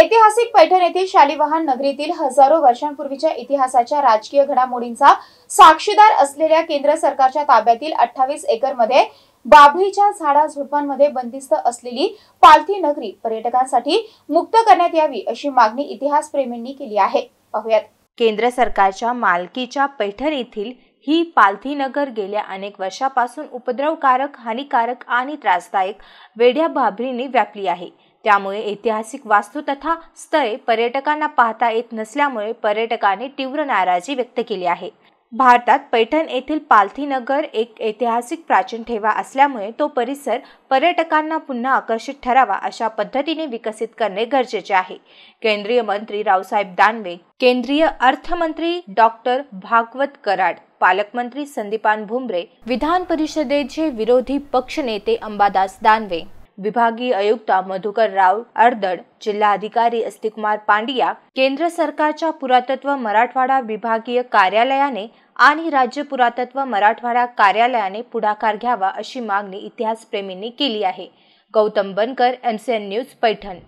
ऐतिहासिक पैठण येथील शालिवाहन नगरीतील हजारो वर्षांपूर्वीच्या इतिहासाच्या राजकीय घडामोडींचा साक्षीदार असलेल्या केंद्र सरकारच्या ताब्यातील अठ्ठावीस एकरमध्ये बाभळीच्या झाडा झुडपांमध्ये बंदिस्त असलेली पालथी नगरी पर्यटकांसाठी मुक्त करण्यात यावी अशी मागणी इतिहासप्रेमींनी केली आहे पाहुयात केंद्र सरकारच्या मालकीच्या पैठण येथील ही पालथीनगर गेल्या अनेक वर्षापासून उपद्रवकारक हानिकारक आणि त्रासदायक वेढ्या भाभरीने व्यापली आहे त्यामुळे ऐतिहासिक वास्तू तथा स्थळे पर्यटकांना पाहता येत नसल्यामुळे पर्यटकांनी तीव्र नाराजी व्यक्त केली आहे भारतात पैठण येथील पालथीनगर एक ऐतिहासिक प्राचीन ठेवा असल्यामुळे तो परिसर पर्यटकांना पुन्हा आकर्षित ठरावा अशा पद्धतीने विकसित करणे गरजेचे आहे केंद्रीय मंत्री रावसाहेब दानवे केंद्रीय अर्थमंत्री डॉक्टर भागवत कराड पालकमंत्री संदीपान भुमरे विधान परिषदेचे विरोधी पक्षनेते अंबादास दानवे विभागीय आयुक्त मधुकर राव अर्दड जिल्हाधिकारी अस्तिकुमार पांडिया केंद्र सरकारच्या पुरातत्व मराठवाडा विभागीय कार्यालयाने आणि राज्य पुरातत्व मराठवाडा कार्यालयाने पुढाकार घ्यावा अशी मागणी इतिहासप्रेमींनी केली आहे गौतम बनकर एन न्यूज पैठण